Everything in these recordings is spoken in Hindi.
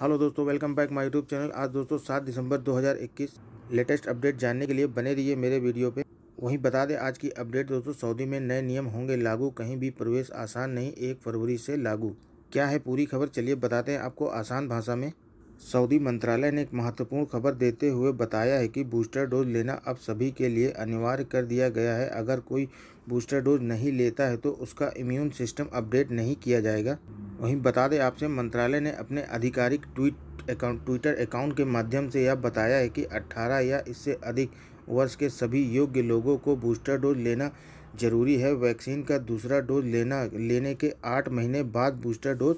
हेलो दोस्तों welcome back my YouTube channel आज दोस्तों सात दिसंबर 2021 लेटेस्ट अपडेट जानने के लिए बने रहिए मेरे वीडियो पे वहीं बता दें आज की अपडेट दोस्तों सऊदी में नए नियम होंगे लागू कहीं भी प्रवेश आसान नहीं एक फरवरी से लागू क्या है पूरी खबर चलिए बताते हैं आपको आसान भाषा में सऊदी मंत्रालय ने एक महत्वपूर्ण खबर देते हुए बताया है कि बूस्टर डोज लेना अब सभी के लिए अनिवार्य कर दिया गया है अगर कोई बूस्टर डोज नहीं लेता है तो उसका इम्यून सिस्टम अपडेट नहीं किया जाएगा वहीं बता दें आपसे मंत्रालय ने अपने आधिकारिक ट्वीट अकाउंट ट्विटर अकाउंट के माध्यम से यह बताया है कि 18 या इससे अधिक वर्ष के सभी योग्य लोगों को बूस्टर डोज लेना जरूरी है वैक्सीन का दूसरा डोज लेना लेने के आठ महीने बाद बूस्टर डोज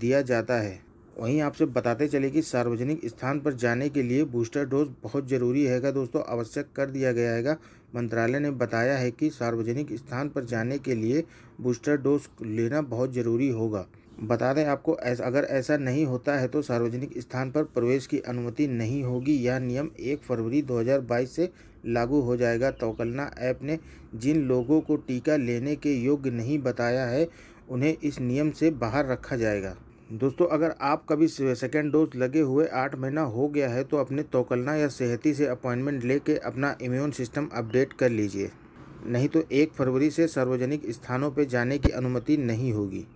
दिया जाता है वहीं आपसे बताते चले कि सार्वजनिक स्थान पर जाने के लिए बूस्टर डोज बहुत ज़रूरी हैगा दोस्तों आवश्यक कर दिया गया हैगा मंत्रालय ने बताया है कि सार्वजनिक स्थान पर जाने के लिए बूस्टर डोज लेना बहुत ज़रूरी होगा बता दें आपको ऐस, अगर ऐसा नहीं होता है तो सार्वजनिक स्थान पर प्रवेश की अनुमति नहीं होगी यह नियम 1 फरवरी 2022 से लागू हो जाएगा तोकलना ऐप ने जिन लोगों को टीका लेने के योग्य नहीं बताया है उन्हें इस नियम से बाहर रखा जाएगा दोस्तों अगर आप कभी सेकेंड डोज लगे हुए आठ महीना हो गया है तो अपने तोकलना या सेहती से अपॉइंटमेंट लेके अपना इम्यून सिस्टम अपडेट कर लीजिए नहीं तो एक फरवरी से सार्वजनिक स्थानों पर जाने की अनुमति नहीं होगी